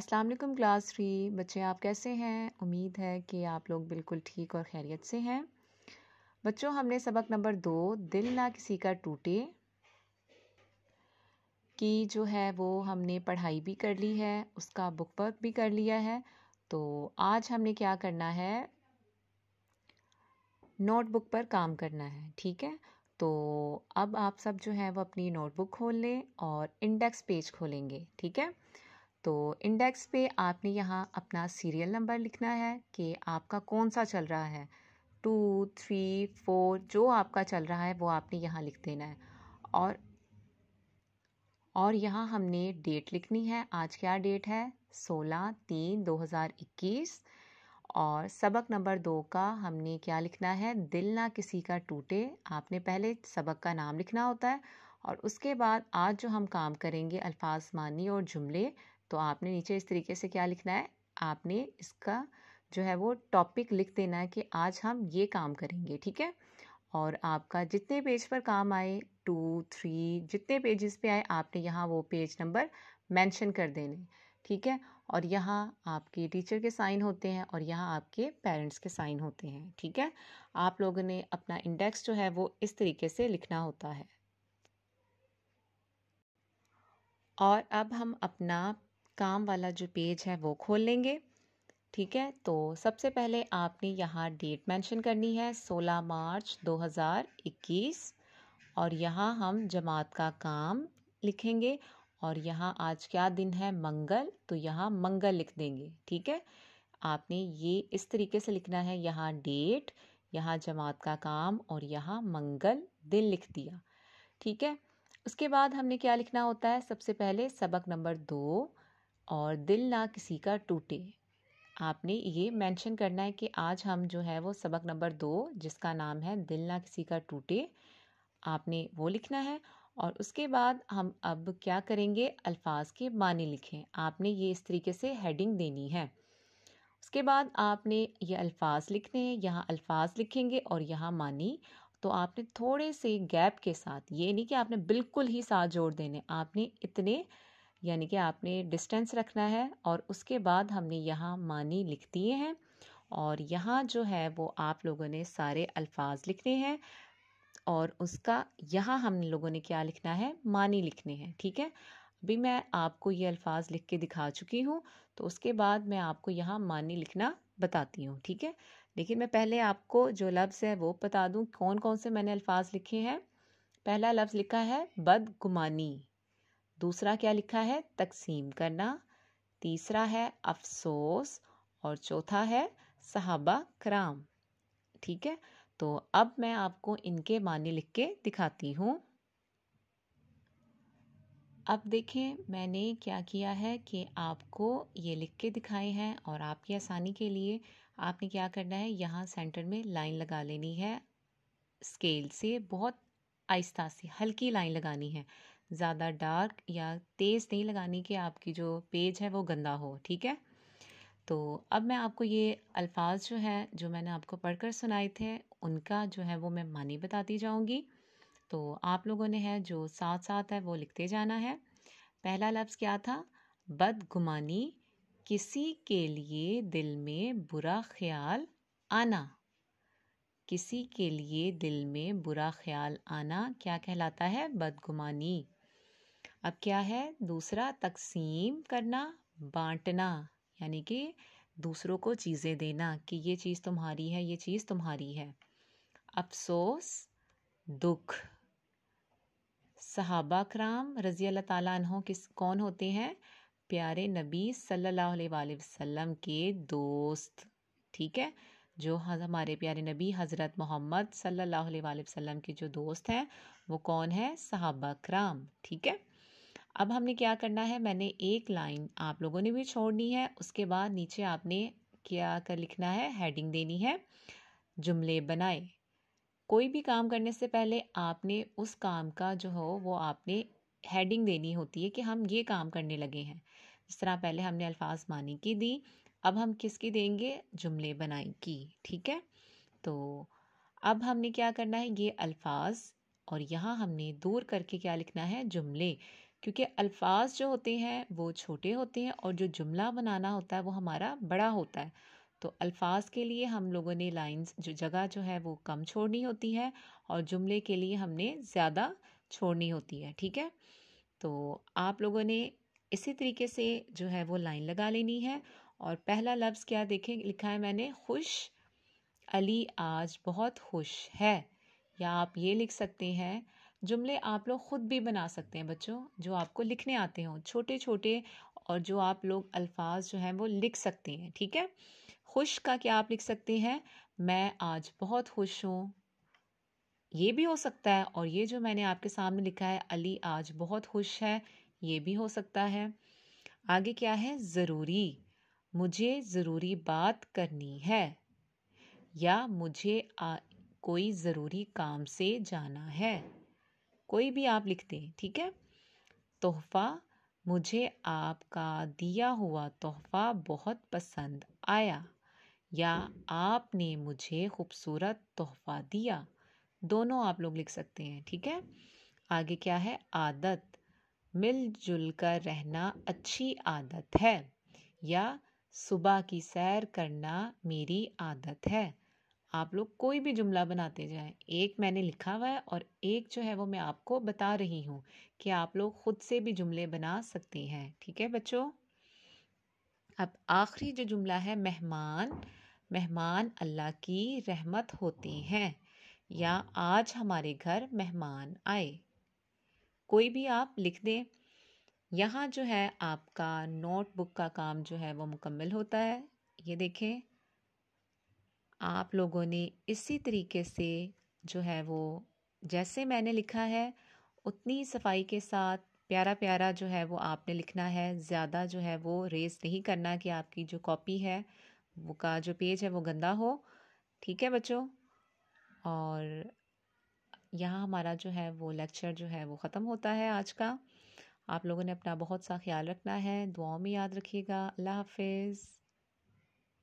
अस्सलाम वालेकुम class three बच्चे आप कैसे हैं उम्मीद है कि आप लोग बिल्कुल ठीक और खैरियत से हैं बच्चों हमने सबक नंबर दो दिल ना किसी का टूटे की जो है वो हमने पढ़ाई भी कर ली है उसका बुक वर्क भी कर लिया है तो आज हमने क्या करना है नोटबुक पर काम करना है ठीक है तो अब आप सब जो है वो अपनी नोटबुक खोल लें और इंडेक्स पेज खोलेंगे ठीक है तो इंडेक्स पे आपने यहाँ अपना सीरियल नंबर लिखना है कि आपका कौन सा चल रहा है टू थ्री फोर जो आपका चल रहा है वो आपने यहाँ लिख देना है और और यहाँ हमने डेट लिखनी है आज क्या डेट है सोलह तीन दो हज़ार इक्कीस और सबक नंबर दो का हमने क्या लिखना है दिल ना किसी का टूटे आपने पहले सबक का नाम लिखना होता है और उसके बाद आज जो हम काम करेंगे अल्फाज मानी और जुमले तो आपने नीचे इस तरीके से क्या लिखना है आपने इसका जो है वो टॉपिक लिख देना है कि आज हम ये काम करेंगे ठीक है और आपका जितने पेज पर काम आए टू थ्री जितने पेजेस पे आए आपने यहाँ वो पेज नंबर मेंशन कर देने ठीक है और यहाँ आपके टीचर के साइन होते हैं और यहाँ आपके पेरेंट्स के साइन होते हैं ठीक है आप लोगों ने अपना इंडेक्स जो है वो इस तरीके से लिखना होता है और अब हम अपना काम वाला जो पेज है वो खोल लेंगे ठीक है तो सबसे पहले आपने यहाँ डेट मेंशन करनी है 16 मार्च 2021 और यहाँ हम जमात का काम लिखेंगे और यहाँ आज क्या दिन है मंगल तो यहाँ मंगल लिख देंगे ठीक है आपने ये इस तरीके से लिखना है यहाँ डेट यहाँ जमात का काम और यहाँ मंगल दिन लिख दिया ठीक है उसके बाद हमने क्या लिखना होता है सबसे पहले सबक नंबर दो और दिल ना किसी का टूटे आपने ये मेंशन करना है कि आज हम जो है वो सबक नंबर दो जिसका नाम है दिल ना किसी का टूटे आपने वो लिखना है और उसके बाद हम अब क्या करेंगे अल्फाज के मानी लिखें आपने ये इस तरीके से हेडिंग देनी है उसके बाद आपने ये अल्फाज लिखने हैं यहाँ अल्फाज लिखेंगे और यहाँ मानी तो आपने थोड़े से गैप के साथ ये नहीं कि आपने बिल्कुल ही साथ जोड़ देने आपने इतने यानी कि आपने डिस्टेंस रखना है और उसके बाद हमने यहाँ मानी लिख दिए हैं और यहाँ जो है वो आप लोगों ने सारे अल्फाज लिखने हैं और उसका यहाँ हम लोगों ने क्या लिखना है मानी लिखने हैं ठीक है अभी मैं आपको ये अल्फाज लिख के दिखा चुकी हूँ तो उसके बाद मैं आपको यहाँ मानी लिखना बताती हूँ ठीक है लेकिन मैं पहले आपको जो लफ्ज़ है वो बता दूँ कौन कौन से मैंने अल्फाज लिखे हैं पहला लफ्ज़ लिखा है बदगुमानी दूसरा क्या लिखा है तकसीम करना तीसरा है अफसोस और चौथा है सहाबा कराम ठीक है तो अब मैं आपको इनके माने लिख के दिखाती हूँ अब देखें मैंने क्या किया है कि आपको ये लिख के दिखाए हैं और आपकी आसानी के लिए आपने क्या करना है यहाँ सेंटर में लाइन लगा लेनी है स्केल से बहुत आहिस्ता से हल्की लाइन लगानी है ज़्यादा डार्क या तेज़ नहीं लगानी कि आपकी जो पेज है वो गंदा हो ठीक है तो अब मैं आपको ये अल्फाज जो है जो मैंने आपको पढ़कर सुनाए थे उनका जो है वो मैं मानी बताती जाऊँगी तो आप लोगों ने है जो साथ साथ है वो लिखते जाना है पहला लफ्ज़ क्या था बदगुमानी किसी के लिए दिल में बुरा ख्याल आना किसी के लिए दिल में बुरा ख्याल आना क्या कहलाता है बदगुमानी अब क्या है दूसरा तकसीम करना बांटना यानी कि दूसरों को चीज़ें देना कि ये चीज़ तुम्हारी है ये चीज़ तुम्हारी है अफसोस दुख सहाबा कराम रज़ी अल्लाह ताली किस कौन होते हैं प्यारे नबी सल्लल्लाहु अलैहि वसल्लम के दोस्त ठीक है जो हमारे प्यारे नबी हज़रत मोहम्मद सल्लल्लाहु अलैहि वसल्लम के जो दोस्त हैं वो कौन है सहाबा कराम ठीक है अब हमने क्या करना है मैंने एक लाइन आप लोगों ने भी छोड़नी है उसके बाद नीचे आपने क्या कर लिखना है हेडिंग देनी है जुमले बनाए कोई भी काम करने से पहले आपने उस काम का जो हो वो आपने हेडिंग देनी होती है कि हम ये काम करने लगे हैं जिस तरह पहले हमने अल्फाज मानी की दी अब हम किसकी देंगे जुमले बनाए की ठीक है तो अब हमने क्या करना है ये अल्फाज और यहाँ हमने दूर करके क्या लिखना है जुमले क्योंकि अल्फाज जो होते हैं वो छोटे होते हैं और जो जुमला बनाना होता है वो हमारा बड़ा होता है तो अल्फाज के लिए हम लोगों ने लाइंस जो जगह जो है वो कम छोड़नी होती है और जुमले के लिए हमने ज़्यादा छोड़नी होती है ठीक है तो आप लोगों ने इसी तरीके से जो है वो लाइन लगा लेनी है और पहला लफ्ज़ क्या देखें लिखा है मैंने खुश अली आज बहुत खुश है या आप ये लिख सकते हैं जुमले आप लोग ख़ुद भी बना सकते हैं बच्चों जो आपको लिखने आते हों छोटे छोटे और जो आप लोग अल्फाज जो हैं वो लिख सकते हैं ठीक है खुश का क्या आप लिख सकते हैं मैं आज बहुत खुश हूँ ये भी हो सकता है और ये जो मैंने आपके सामने लिखा है अली आज बहुत खुश है ये भी हो सकता है आगे क्या है ज़रूरी मुझे ज़रूरी बात करनी है या मुझे आ, कोई ज़रूरी काम से जाना है कोई भी आप लिख दें ठीक है तोहफा मुझे आपका दिया हुआ तोहफा बहुत पसंद आया या आपने मुझे खूबसूरत तोहफा दिया दोनों आप लोग लिख सकते हैं ठीक है आगे क्या है आदत मिलजुल कर रहना अच्छी आदत है या सुबह की सैर करना मेरी आदत है आप लोग कोई भी जुमला बनाते जाएं एक मैंने लिखा हुआ है और एक जो है वो मैं आपको बता रही हूँ कि आप लोग खुद से भी जुमले बना सकते हैं ठीक है बच्चों अब आखिरी जो जुमला है मेहमान मेहमान अल्लाह की रहमत होती हैं या आज हमारे घर मेहमान आए कोई भी आप लिख दें यहाँ जो है आपका नोटबुक का काम जो है वो मुकम्मल होता है ये देखें आप लोगों ने इसी तरीके से जो है वो जैसे मैंने लिखा है उतनी सफाई के साथ प्यारा प्यारा जो है वो आपने लिखना है ज़्यादा जो है वो रेस नहीं करना कि आपकी जो कॉपी है वो का जो पेज है वो गंदा हो ठीक है बच्चों और यहाँ हमारा जो है वो लेक्चर जो है वो ख़त्म होता है आज का आप लोगों ने अपना बहुत सा ख्याल रखना है दुआओं में याद रखिएगा अल्लाह हाफिज़